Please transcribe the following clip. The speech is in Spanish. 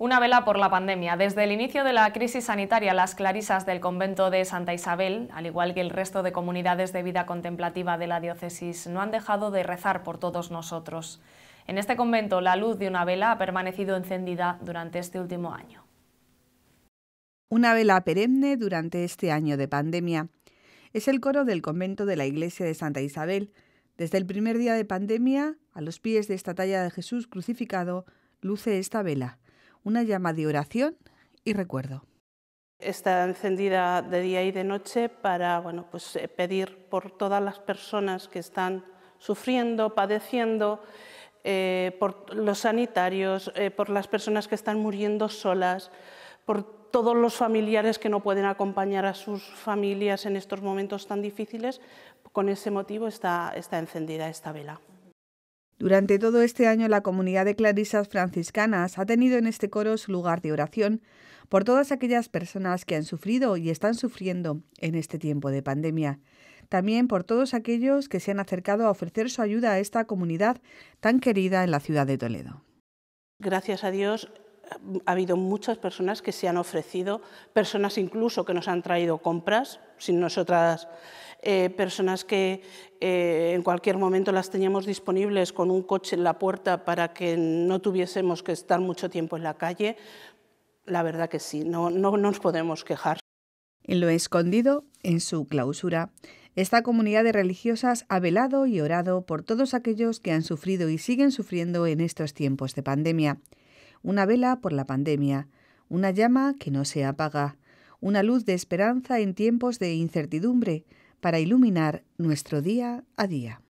Una vela por la pandemia. Desde el inicio de la crisis sanitaria, las clarisas del convento de Santa Isabel, al igual que el resto de comunidades de vida contemplativa de la diócesis, no han dejado de rezar por todos nosotros. En este convento, la luz de una vela ha permanecido encendida durante este último año. Una vela perenne durante este año de pandemia. Es el coro del convento de la iglesia de Santa Isabel. Desde el primer día de pandemia, a los pies de esta talla de Jesús crucificado, luce esta vela una llama de oración y recuerdo. Está encendida de día y de noche para bueno, pues, eh, pedir por todas las personas que están sufriendo, padeciendo, eh, por los sanitarios, eh, por las personas que están muriendo solas, por todos los familiares que no pueden acompañar a sus familias en estos momentos tan difíciles. Con ese motivo está, está encendida esta vela. Durante todo este año la comunidad de clarisas franciscanas ha tenido en este coro su lugar de oración por todas aquellas personas que han sufrido y están sufriendo en este tiempo de pandemia. También por todos aquellos que se han acercado a ofrecer su ayuda a esta comunidad tan querida en la ciudad de Toledo. Gracias a Dios ha habido muchas personas que se han ofrecido, personas incluso que nos han traído compras, sin nosotras, eh, personas que eh, en cualquier momento las teníamos disponibles con un coche en la puerta para que no tuviésemos que estar mucho tiempo en la calle. La verdad que sí, no, no nos podemos quejar. En lo escondido, en su clausura, esta comunidad de religiosas ha velado y orado por todos aquellos que han sufrido y siguen sufriendo en estos tiempos de pandemia una vela por la pandemia, una llama que no se apaga, una luz de esperanza en tiempos de incertidumbre para iluminar nuestro día a día.